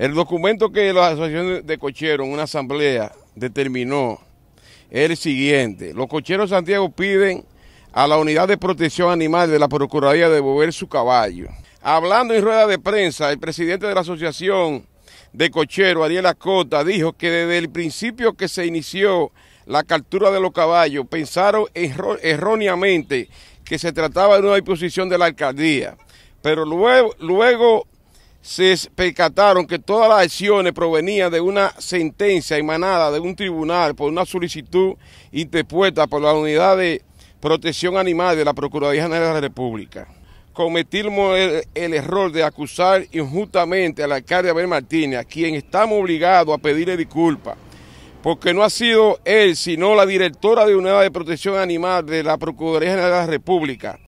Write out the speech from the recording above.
El documento que la Asociación de Cocheros en una asamblea determinó es el siguiente. Los cocheros de Santiago piden a la Unidad de Protección Animal de la Procuraduría devolver su caballo. Hablando en rueda de prensa, el presidente de la Asociación de Cocheros, Ariel Acota, dijo que desde el principio que se inició la captura de los caballos, pensaron erróneamente que se trataba de una disposición de la alcaldía. Pero luego se percataron que todas las acciones provenían de una sentencia emanada de un tribunal por una solicitud interpuesta por la Unidad de Protección Animal de la Procuraduría General de la República. Cometimos el, error de acusar injustamente al alcalde Abel Martínez, a quien estamos obligados a pedirle disculpas, porque no ha sido él, sino la directora de Unidad de Protección Animal de la Procuraduría General de la República.